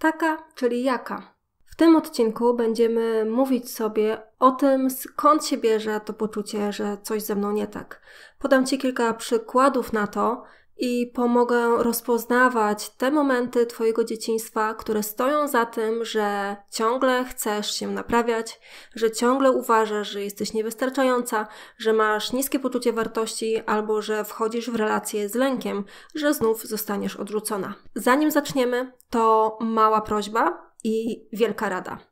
Taka, czyli jaka. W tym odcinku będziemy mówić sobie o tym, skąd się bierze to poczucie, że coś ze mną nie tak. Podam Ci kilka przykładów na to, i pomogę rozpoznawać te momenty Twojego dzieciństwa, które stoją za tym, że ciągle chcesz się naprawiać, że ciągle uważasz, że jesteś niewystarczająca, że masz niskie poczucie wartości albo że wchodzisz w relacje z lękiem, że znów zostaniesz odrzucona. Zanim zaczniemy, to mała prośba i wielka rada.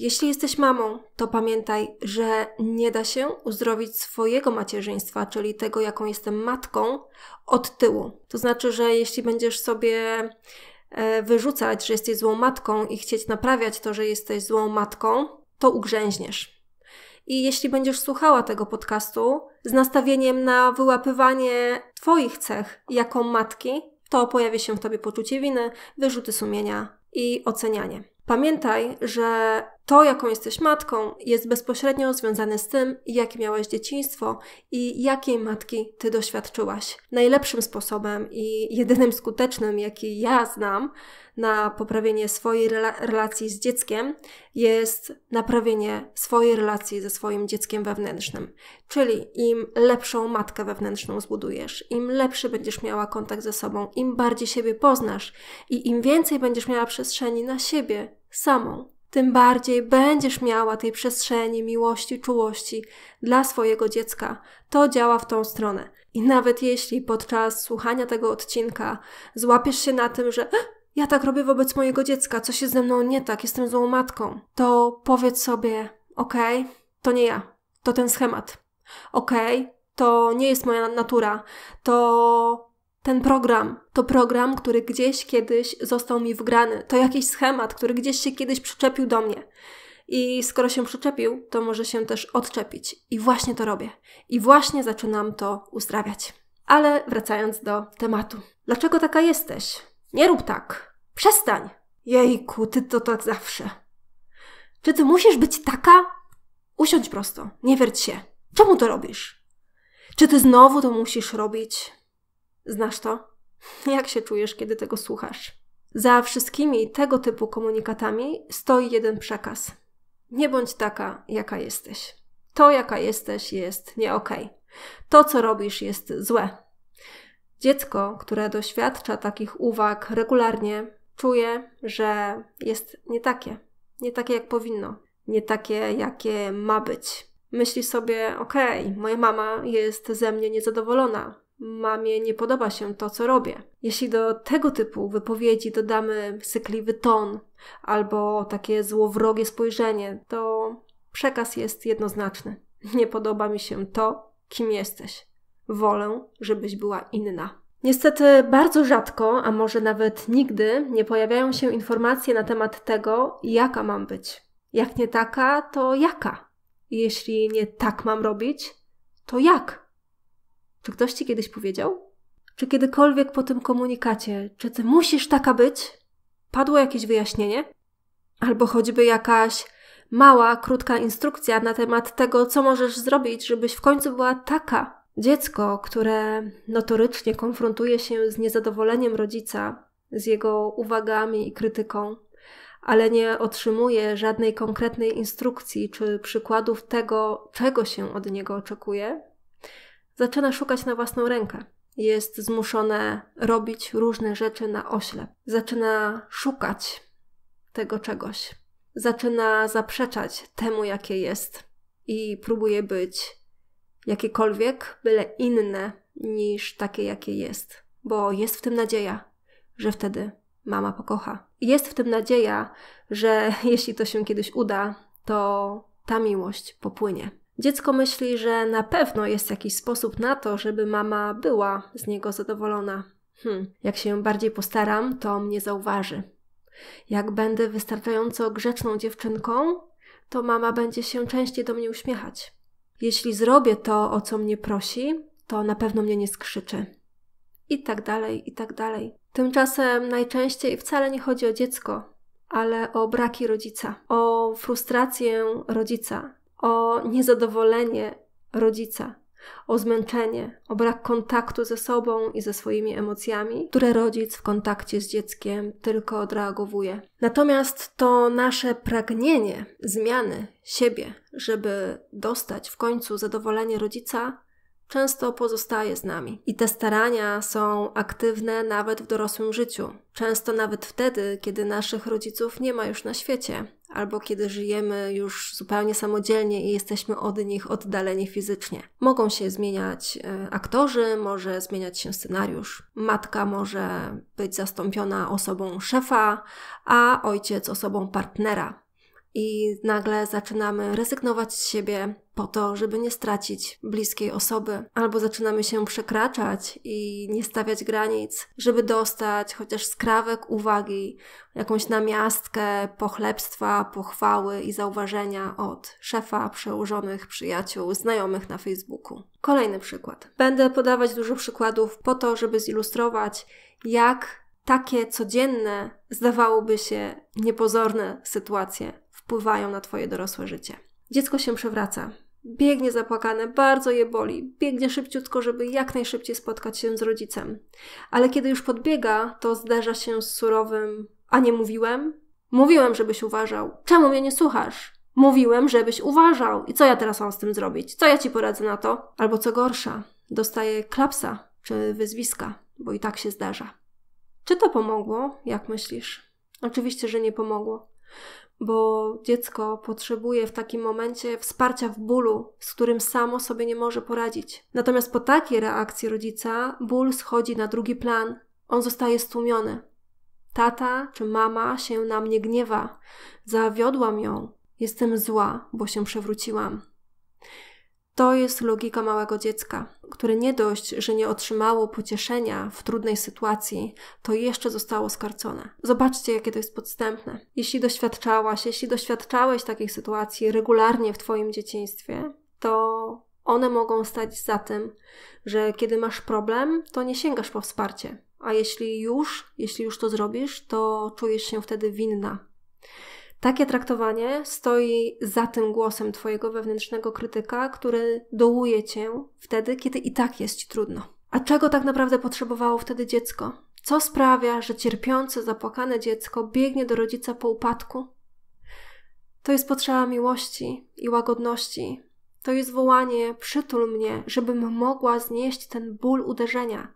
Jeśli jesteś mamą, to pamiętaj, że nie da się uzdrowić swojego macierzyństwa, czyli tego, jaką jestem matką, od tyłu. To znaczy, że jeśli będziesz sobie e, wyrzucać, że jesteś złą matką i chcieć naprawiać to, że jesteś złą matką, to ugrzęźniesz. I jeśli będziesz słuchała tego podcastu z nastawieniem na wyłapywanie Twoich cech jako matki, to pojawi się w Tobie poczucie winy, wyrzuty sumienia i ocenianie. Pamiętaj, że to, jaką jesteś matką, jest bezpośrednio związane z tym, jakie miałeś dzieciństwo i jakiej matki ty doświadczyłaś. Najlepszym sposobem i jedynym skutecznym, jaki ja znam na poprawienie swojej relacji z dzieckiem, jest naprawienie swojej relacji ze swoim dzieckiem wewnętrznym. Czyli im lepszą matkę wewnętrzną zbudujesz, im lepszy będziesz miała kontakt ze sobą, im bardziej siebie poznasz i im więcej będziesz miała przestrzeni na siebie samą tym bardziej będziesz miała tej przestrzeni miłości, czułości dla swojego dziecka. To działa w tą stronę. I nawet jeśli podczas słuchania tego odcinka złapiesz się na tym, że ja tak robię wobec mojego dziecka, coś jest ze mną nie tak, jestem złą matką, to powiedz sobie: okej, okay, to nie ja, to ten schemat. Okej, okay, to nie jest moja natura, to ten program to program, który gdzieś kiedyś został mi wgrany. To jakiś schemat, który gdzieś się kiedyś przyczepił do mnie. I skoro się przyczepił, to może się też odczepić. I właśnie to robię. I właśnie zaczynam to uzdrawiać. Ale wracając do tematu. Dlaczego taka jesteś? Nie rób tak. Przestań. Jejku, ty to tak zawsze. Czy ty musisz być taka? Usiądź prosto. Nie wierć się. Czemu to robisz? Czy ty znowu to musisz robić? Znasz to? Jak się czujesz, kiedy tego słuchasz? Za wszystkimi tego typu komunikatami stoi jeden przekaz. Nie bądź taka, jaka jesteś. To, jaka jesteś, jest nie okay. To, co robisz, jest złe. Dziecko, które doświadcza takich uwag regularnie, czuje, że jest nie takie. Nie takie, jak powinno. Nie takie, jakie ma być. Myśli sobie, okej, okay, moja mama jest ze mnie niezadowolona mamie nie podoba się to, co robię. Jeśli do tego typu wypowiedzi dodamy sykliwy ton albo takie złowrogie spojrzenie, to przekaz jest jednoznaczny. Nie podoba mi się to, kim jesteś. Wolę, żebyś była inna. Niestety bardzo rzadko, a może nawet nigdy, nie pojawiają się informacje na temat tego, jaka mam być. Jak nie taka, to jaka? Jeśli nie tak mam robić, to jak? Czy ktoś ci kiedyś powiedział? Czy kiedykolwiek po tym komunikacie, czy ty musisz taka być, padło jakieś wyjaśnienie? Albo choćby jakaś mała, krótka instrukcja na temat tego, co możesz zrobić, żebyś w końcu była taka. Dziecko, które notorycznie konfrontuje się z niezadowoleniem rodzica, z jego uwagami i krytyką, ale nie otrzymuje żadnej konkretnej instrukcji czy przykładów tego, czego się od niego oczekuje, zaczyna szukać na własną rękę. Jest zmuszone robić różne rzeczy na oślep. Zaczyna szukać tego czegoś. Zaczyna zaprzeczać temu, jakie jest i próbuje być jakiekolwiek, byle inne niż takie, jakie jest. Bo jest w tym nadzieja, że wtedy mama pokocha. Jest w tym nadzieja, że jeśli to się kiedyś uda, to ta miłość popłynie. Dziecko myśli, że na pewno jest jakiś sposób na to, żeby mama była z niego zadowolona. Hm, jak się bardziej postaram, to mnie zauważy. Jak będę wystarczająco grzeczną dziewczynką, to mama będzie się częściej do mnie uśmiechać. Jeśli zrobię to, o co mnie prosi, to na pewno mnie nie skrzyczy. I tak dalej, i tak dalej. Tymczasem najczęściej wcale nie chodzi o dziecko, ale o braki rodzica, o frustrację rodzica, o niezadowolenie rodzica, o zmęczenie, o brak kontaktu ze sobą i ze swoimi emocjami, które rodzic w kontakcie z dzieckiem tylko odreagowuje. Natomiast to nasze pragnienie zmiany siebie, żeby dostać w końcu zadowolenie rodzica, często pozostaje z nami. I te starania są aktywne nawet w dorosłym życiu, często nawet wtedy, kiedy naszych rodziców nie ma już na świecie albo kiedy żyjemy już zupełnie samodzielnie i jesteśmy od nich oddaleni fizycznie. Mogą się zmieniać e, aktorzy, może zmieniać się scenariusz. Matka może być zastąpiona osobą szefa, a ojciec osobą partnera i nagle zaczynamy rezygnować z siebie po to, żeby nie stracić bliskiej osoby, albo zaczynamy się przekraczać i nie stawiać granic, żeby dostać chociaż skrawek uwagi, jakąś namiastkę pochlebstwa, pochwały i zauważenia od szefa, przełożonych, przyjaciół, znajomych na Facebooku. Kolejny przykład. Będę podawać dużo przykładów po to, żeby zilustrować, jak takie codzienne, zdawałoby się niepozorne sytuacje wpływają na Twoje dorosłe życie. Dziecko się przewraca. Biegnie zapłakane, bardzo je boli, biegnie szybciutko, żeby jak najszybciej spotkać się z rodzicem. Ale kiedy już podbiega, to zderza się z surowym: A nie mówiłem? Mówiłem, żebyś uważał. Czemu mnie nie słuchasz? Mówiłem, żebyś uważał. I co ja teraz mam z tym zrobić? Co ja ci poradzę na to? Albo co gorsza, dostaję klapsa czy wyzwiska, bo i tak się zdarza. Czy to pomogło? Jak myślisz? Oczywiście, że nie pomogło bo dziecko potrzebuje w takim momencie wsparcia w bólu, z którym samo sobie nie może poradzić. Natomiast po takiej reakcji rodzica ból schodzi na drugi plan, on zostaje stłumiony. Tata czy mama się na mnie gniewa, zawiodłam ją, jestem zła, bo się przewróciłam. To jest logika małego dziecka, które nie dość, że nie otrzymało pocieszenia w trudnej sytuacji, to jeszcze zostało skarcone. Zobaczcie, jakie to jest podstępne. Jeśli doświadczałaś, jeśli doświadczałeś takich sytuacji regularnie w Twoim dzieciństwie, to one mogą stać za tym, że kiedy masz problem, to nie sięgasz po wsparcie. A jeśli już, jeśli już to zrobisz, to czujesz się wtedy winna, takie traktowanie stoi za tym głosem Twojego wewnętrznego krytyka, który dołuje Cię wtedy, kiedy i tak jest Ci trudno. A czego tak naprawdę potrzebowało wtedy dziecko? Co sprawia, że cierpiące, zapłakane dziecko biegnie do rodzica po upadku? To jest potrzeba miłości i łagodności. To jest wołanie: przytul mnie, żebym mogła znieść ten ból uderzenia.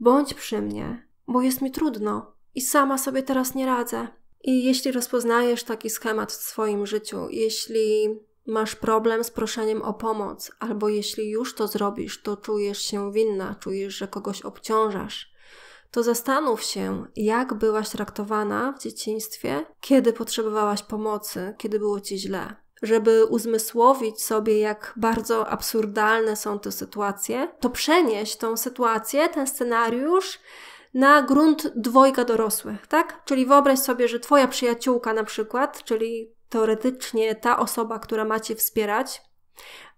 Bądź przy mnie, bo jest mi trudno i sama sobie teraz nie radzę. I jeśli rozpoznajesz taki schemat w swoim życiu, jeśli masz problem z proszeniem o pomoc, albo jeśli już to zrobisz, to czujesz się winna, czujesz, że kogoś obciążasz, to zastanów się, jak byłaś traktowana w dzieciństwie, kiedy potrzebowałaś pomocy, kiedy było ci źle. Żeby uzmysłowić sobie, jak bardzo absurdalne są te sytuacje, to przenieś tą sytuację, ten scenariusz na grunt dwojga dorosłych, tak? Czyli wyobraź sobie, że twoja przyjaciółka na przykład, czyli teoretycznie ta osoba, która ma cię wspierać,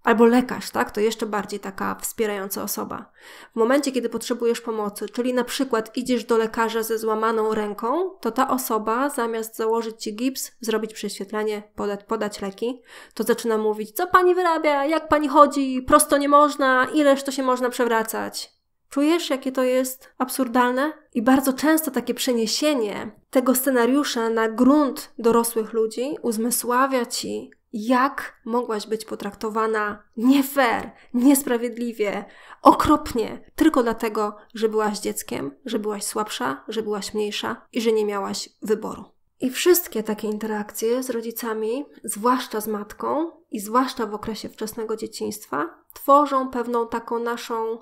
albo lekarz, tak? To jeszcze bardziej taka wspierająca osoba. W momencie, kiedy potrzebujesz pomocy, czyli na przykład idziesz do lekarza ze złamaną ręką, to ta osoba zamiast założyć ci gips, zrobić prześwietlenie, podać, podać leki, to zaczyna mówić, co pani wyrabia, jak pani chodzi, prosto nie można, ileż to się można przewracać. Czujesz, jakie to jest absurdalne? I bardzo często takie przeniesienie tego scenariusza na grunt dorosłych ludzi uzmysławia ci, jak mogłaś być potraktowana nie fair, niesprawiedliwie, okropnie, tylko dlatego, że byłaś dzieckiem, że byłaś słabsza, że byłaś mniejsza i że nie miałaś wyboru. I wszystkie takie interakcje z rodzicami, zwłaszcza z matką i zwłaszcza w okresie wczesnego dzieciństwa, tworzą pewną taką naszą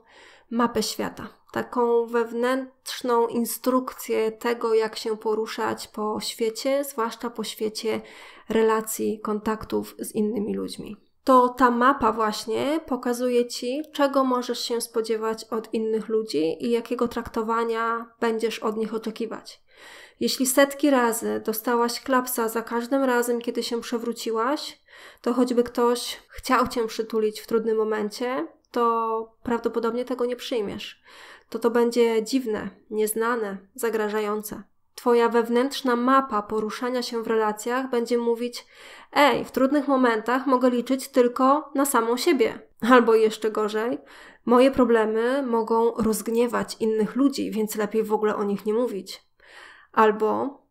mapę świata, taką wewnętrzną instrukcję tego, jak się poruszać po świecie, zwłaszcza po świecie relacji, kontaktów z innymi ludźmi. To ta mapa właśnie pokazuje ci, czego możesz się spodziewać od innych ludzi i jakiego traktowania będziesz od nich oczekiwać. Jeśli setki razy dostałaś klapsa za każdym razem, kiedy się przewróciłaś, to choćby ktoś chciał cię przytulić w trudnym momencie, to prawdopodobnie tego nie przyjmiesz. To to będzie dziwne, nieznane, zagrażające. Twoja wewnętrzna mapa poruszania się w relacjach będzie mówić: Ej, w trudnych momentach mogę liczyć tylko na samą siebie. Albo jeszcze gorzej, moje problemy mogą rozgniewać innych ludzi, więc lepiej w ogóle o nich nie mówić. Albo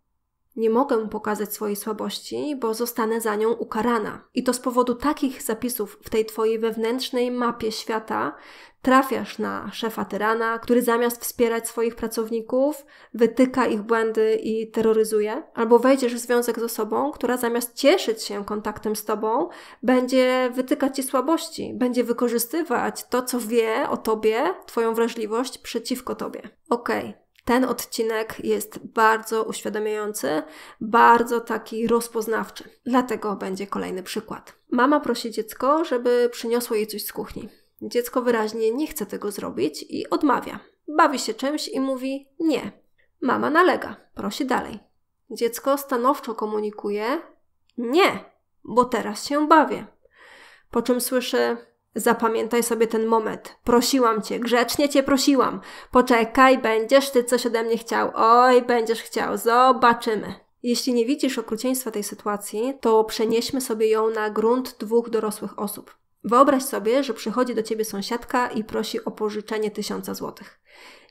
nie mogę pokazać swojej słabości, bo zostanę za nią ukarana. I to z powodu takich zapisów w tej twojej wewnętrznej mapie świata trafiasz na szefa tyrana, który zamiast wspierać swoich pracowników, wytyka ich błędy i terroryzuje, albo wejdziesz w związek z osobą, która zamiast cieszyć się kontaktem z tobą, będzie wytykać ci słabości, będzie wykorzystywać to, co wie o tobie, twoją wrażliwość przeciwko tobie. Okej, okay. Ten odcinek jest bardzo uświadamiający, bardzo taki rozpoznawczy. Dlatego będzie kolejny przykład. Mama prosi dziecko, żeby przyniosło jej coś z kuchni. Dziecko wyraźnie nie chce tego zrobić i odmawia. Bawi się czymś i mówi nie. Mama nalega, prosi dalej. Dziecko stanowczo komunikuje nie, bo teraz się bawię. Po czym słyszy Zapamiętaj sobie ten moment. Prosiłam cię, grzecznie cię prosiłam. Poczekaj, będziesz ty coś ode mnie chciał. Oj, będziesz chciał. Zobaczymy. Jeśli nie widzisz okrucieństwa tej sytuacji, to przenieśmy sobie ją na grunt dwóch dorosłych osób. Wyobraź sobie, że przychodzi do ciebie sąsiadka i prosi o pożyczenie tysiąca złotych.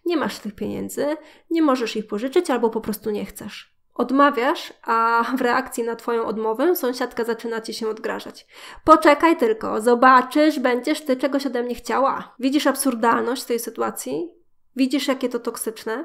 Nie masz tych pieniędzy, nie możesz ich pożyczyć albo po prostu nie chcesz. Odmawiasz, a w reakcji na Twoją odmowę sąsiadka zaczyna Ci się odgrażać. Poczekaj tylko, zobaczysz, będziesz Ty czegoś ode mnie chciała. Widzisz absurdalność tej sytuacji? Widzisz, jakie to toksyczne?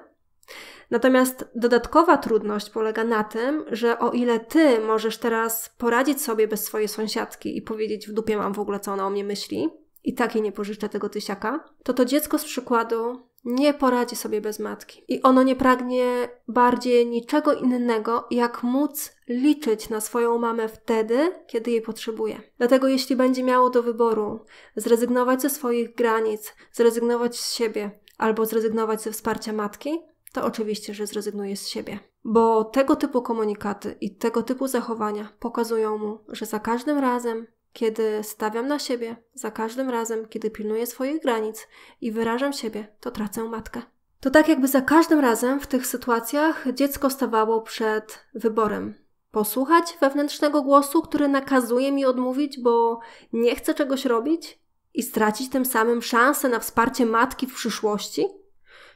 Natomiast dodatkowa trudność polega na tym, że o ile Ty możesz teraz poradzić sobie bez swojej sąsiadki i powiedzieć w dupie mam w ogóle, co ona o mnie myśli, i tak jej nie pożyczę tego tysiaka, to to dziecko z przykładu nie poradzi sobie bez matki. I ono nie pragnie bardziej niczego innego, jak móc liczyć na swoją mamę wtedy, kiedy jej potrzebuje. Dlatego jeśli będzie miało do wyboru zrezygnować ze swoich granic, zrezygnować z siebie albo zrezygnować ze wsparcia matki, to oczywiście, że zrezygnuje z siebie. Bo tego typu komunikaty i tego typu zachowania pokazują mu, że za każdym razem kiedy stawiam na siebie, za każdym razem, kiedy pilnuję swoich granic i wyrażam siebie, to tracę matkę. To tak jakby za każdym razem w tych sytuacjach dziecko stawało przed wyborem. Posłuchać wewnętrznego głosu, który nakazuje mi odmówić, bo nie chcę czegoś robić i stracić tym samym szansę na wsparcie matki w przyszłości?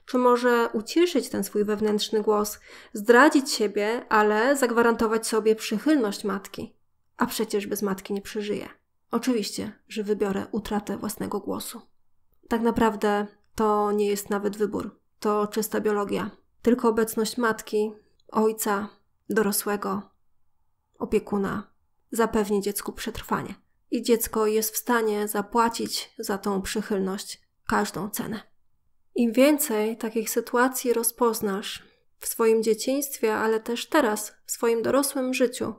Czy może ucieszyć ten swój wewnętrzny głos, zdradzić siebie, ale zagwarantować sobie przychylność matki? A przecież bez matki nie przeżyję. Oczywiście, że wybiorę utratę własnego głosu. Tak naprawdę to nie jest nawet wybór, to czysta biologia. Tylko obecność matki, ojca, dorosłego, opiekuna zapewni dziecku przetrwanie. I dziecko jest w stanie zapłacić za tą przychylność każdą cenę. Im więcej takich sytuacji rozpoznasz w swoim dzieciństwie, ale też teraz w swoim dorosłym życiu,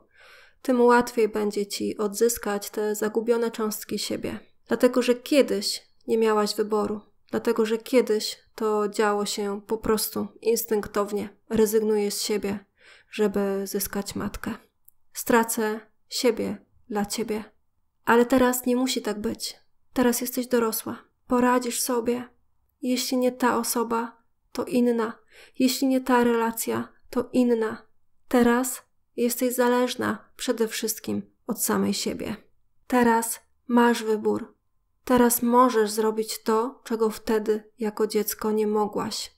tym łatwiej będzie ci odzyskać te zagubione cząstki siebie. Dlatego, że kiedyś nie miałaś wyboru, dlatego, że kiedyś to działo się po prostu instynktownie. Rezygnuję z siebie, żeby zyskać matkę. Stracę siebie dla ciebie. Ale teraz nie musi tak być. Teraz jesteś dorosła. Poradzisz sobie. Jeśli nie ta osoba, to inna. Jeśli nie ta relacja, to inna. Teraz Jesteś zależna przede wszystkim od samej siebie. Teraz masz wybór. Teraz możesz zrobić to, czego wtedy jako dziecko nie mogłaś.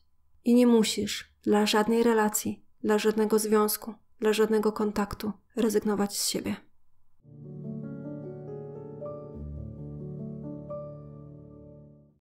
I nie musisz dla żadnej relacji, dla żadnego związku, dla żadnego kontaktu rezygnować z siebie.